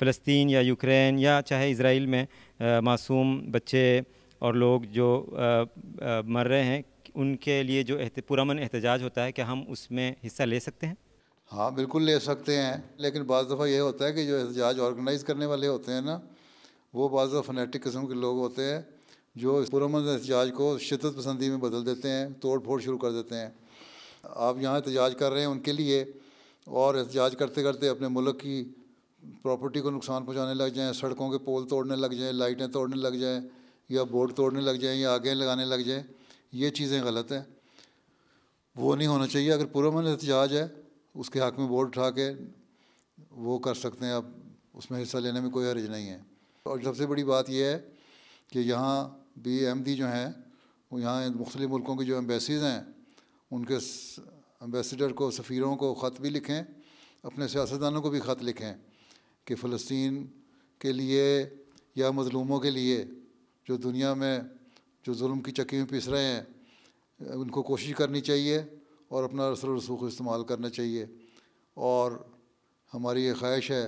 फ़लस्तीन या यूक्रेन या चाहे इसराइल में मासूम बच्चे और लोग जो आ, आ, मर रहे हैं उनके लिए जो पुरान एहतजाज होता है कि हम उसमें हिस्सा ले सकते हैं हाँ बिल्कुल ले सकते हैं लेकिन बज़ दफ़ा यह होता है कि जो एहतजाज ऑर्गेनाइज़ करने वाले होते हैं ना वो दफ़ा फनेटिक किस्म के लोग होते हैं जो इस एहतजाज को शिदत पसंदी में बदल देते हैं तोड़ फोड़ शुरू कर देते हैं आप यहाँ एहतजाज कर रहे हैं उनके लिए और एहतजाज करते करते अपने मुल्क की प्रॉपर्टी को नुकसान पहुंचाने लग जाएं सड़कों के पोल तोड़ने लग जाएं लाइटें तोड़ने लग जाएं या बोर्ड तोड़ने लग जाएं या आगे लगाने लग जाएं ये चीज़ें गलत हैं वो नहीं होना चाहिए अगर पुरमन एहतजाज है उसके हक में बोर्ड उठा के वो कर सकते हैं आप उसमें हिस्सा लेने में कोई हर्ज नहीं है और सबसे बड़ी बात यह है कि यहाँ भी एम जो हैं वो यहाँ मुख्तु मुल्कों की जो एम्बेसीज़ हैं उनके एम्बेसडर को सफ़ीरों को ख़त भी लिखें अपने सियासतदानों को भी ख़त लिखें कि फ़लस्तीन के लिए या मज़लूमों के लिए जो दुनिया में जो जुल्म की चक्की में पिस रहे हैं उनको कोशिश करनी चाहिए और अपना रसल रसूख इस्तेमाल करना चाहिए और हमारी ये ख्वाहिश है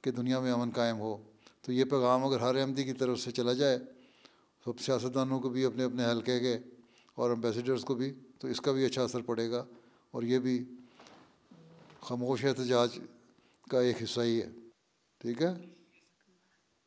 कि दुनिया में अमन कायम हो तो ये पैगाम अगर हर अहमदी की तरफ से चला जाए तो सियासतदानों को भी अपने अपने हल्के के और एम्बेसडर्स को भी तो इसका भी अच्छा असर पड़ेगा और ये भी खामोश एहतजाज का एक हिस्सा ही है ठीक है